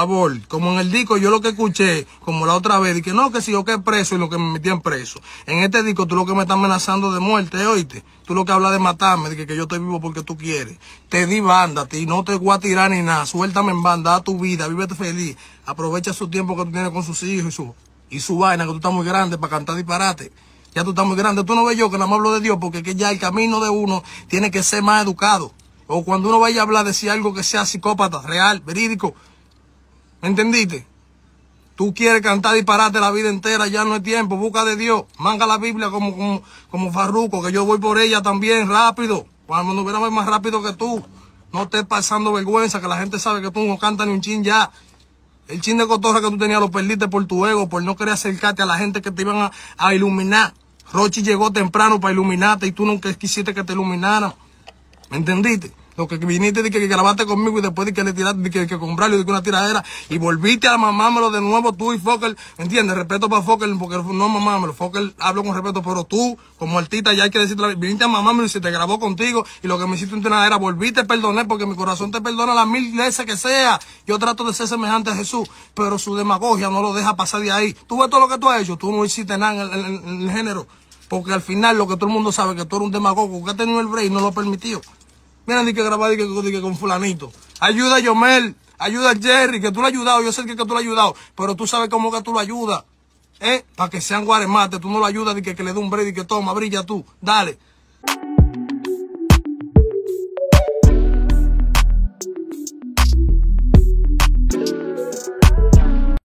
favor, como en el disco yo lo que escuché, como la otra vez, que no, que si yo que preso y lo que me metían preso. En este disco tú lo que me estás amenazando de muerte, oíste. Tú lo que hablas de matarme, de que, yo estoy vivo porque tú quieres. Te di banda, ti, no te voy a tirar ni nada. Suéltame en banda, da tu vida, vive feliz. Aprovecha su tiempo que tú tienes con sus hijos y su, y su vaina, que tú estás muy grande para cantar disparate. Ya tú estás muy grande. Tú no ves yo que nada más hablo de Dios porque que ya el camino de uno tiene que ser más educado. O cuando uno vaya a hablar, decir algo que sea psicópata, real, verídico. ¿Me entendiste? Tú quieres cantar y pararte la vida entera, ya no es tiempo. Busca de Dios. Manga la Biblia como, como, como farruco, que yo voy por ella también, rápido. Cuando no hubiera más rápido que tú. No estés pasando vergüenza, que la gente sabe que tú no cantas ni un chin ya. El chin de cotorra que tú tenías lo perdiste por tu ego, por no querer acercarte a la gente que te iban a, a iluminar. Rochi llegó temprano para iluminarte y tú nunca quisiste que te iluminaran. ¿Me entendiste? Lo que viniste de que, que grabaste conmigo y después de que le tiraste, de que, comprarle de una tiradera y volviste a mamármelo de nuevo tú y Fokker. ¿Entiendes? Respeto para Fokker porque no mamármelo. Fokker hablo con respeto, pero tú, como artista, ya hay que decirte, viniste a mamármelo y se te grabó contigo y lo que me hiciste en tiradera, volviste a perdonar porque mi corazón te perdona las mil veces que sea. Yo trato de ser semejante a Jesús, pero su demagogia no lo deja pasar de ahí. Tú ves todo lo que tú has hecho, tú no hiciste nada en el, género. Porque al final lo que todo el mundo sabe que tú eres un demagogo, que has tenido el break no lo permitió. Mira, ni que grabar, con fulanito. Ayuda a Yomel, ayuda a Jerry, que tú lo has ayudado. Yo sé que, tú lo has ayudado, pero tú sabes cómo que tú lo ayudas. ¿Eh? Para que sean guaremates, tú no lo ayudas, ni que, le dé un break, y que toma, brilla tú, dale.